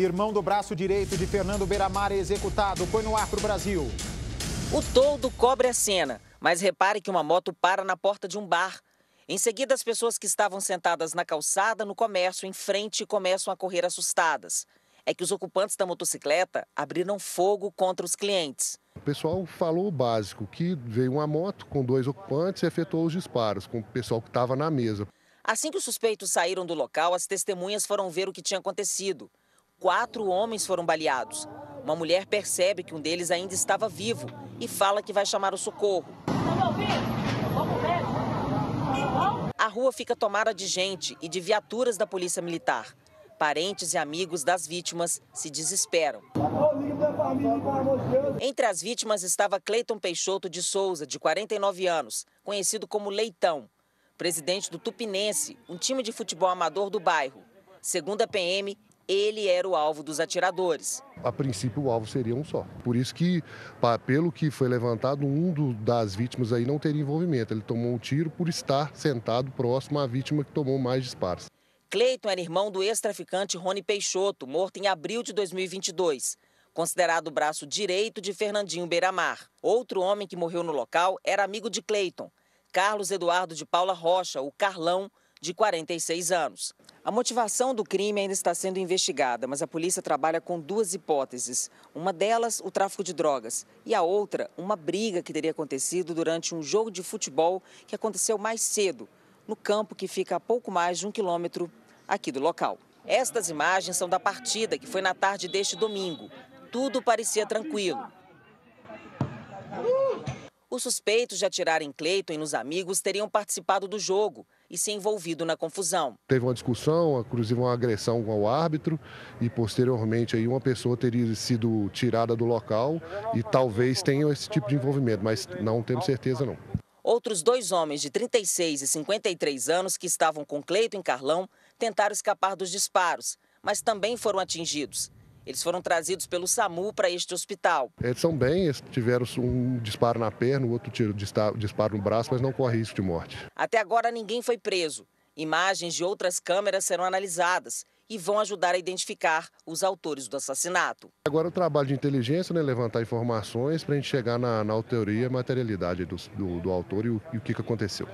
Irmão do braço direito de Fernando Beiramar é executado. Põe no ar para o Brasil. O toldo cobre a cena, mas repare que uma moto para na porta de um bar. Em seguida, as pessoas que estavam sentadas na calçada, no comércio, em frente, começam a correr assustadas. É que os ocupantes da motocicleta abriram fogo contra os clientes. O pessoal falou o básico, que veio uma moto com dois ocupantes e efetuou os disparos com o pessoal que estava na mesa. Assim que os suspeitos saíram do local, as testemunhas foram ver o que tinha acontecido quatro homens foram baleados. Uma mulher percebe que um deles ainda estava vivo e fala que vai chamar o socorro. A rua fica tomada de gente e de viaturas da Polícia Militar. Parentes e amigos das vítimas se desesperam. Entre as vítimas estava Cleiton Peixoto de Souza, de 49 anos, conhecido como Leitão, presidente do Tupinense, um time de futebol amador do bairro. Segundo a PM, ele era o alvo dos atiradores. A princípio, o alvo seria um só. Por isso que, pelo que foi levantado, um do, das vítimas aí não teria envolvimento. Ele tomou um tiro por estar sentado próximo à vítima que tomou mais disparos. Cleiton era irmão do ex-traficante Rony Peixoto, morto em abril de 2022. Considerado o braço direito de Fernandinho Beiramar. Outro homem que morreu no local era amigo de Cleiton, Carlos Eduardo de Paula Rocha, o Carlão, de 46 anos. A motivação do crime ainda está sendo investigada, mas a polícia trabalha com duas hipóteses. Uma delas, o tráfico de drogas, e a outra, uma briga que teria acontecido durante um jogo de futebol que aconteceu mais cedo, no campo que fica a pouco mais de um quilômetro aqui do local. Estas imagens são da partida, que foi na tarde deste domingo. Tudo parecia tranquilo. Uh! Os suspeitos de atirarem Cleiton e nos amigos teriam participado do jogo e se envolvido na confusão. Teve uma discussão, inclusive uma agressão ao árbitro e posteriormente aí uma pessoa teria sido tirada do local e talvez tenha esse tipo de envolvimento, mas não temos certeza não. Outros dois homens de 36 e 53 anos que estavam com Cleiton e Carlão tentaram escapar dos disparos, mas também foram atingidos. Eles foram trazidos pelo SAMU para este hospital. Eles são bem, eles tiveram um disparo na perna, o outro tiro, disparo no braço, mas não corre risco de morte. Até agora ninguém foi preso. Imagens de outras câmeras serão analisadas e vão ajudar a identificar os autores do assassinato. Agora o trabalho de inteligência, né, levantar informações para a gente chegar na, na autoria e materialidade do, do, do autor e o, e o que aconteceu.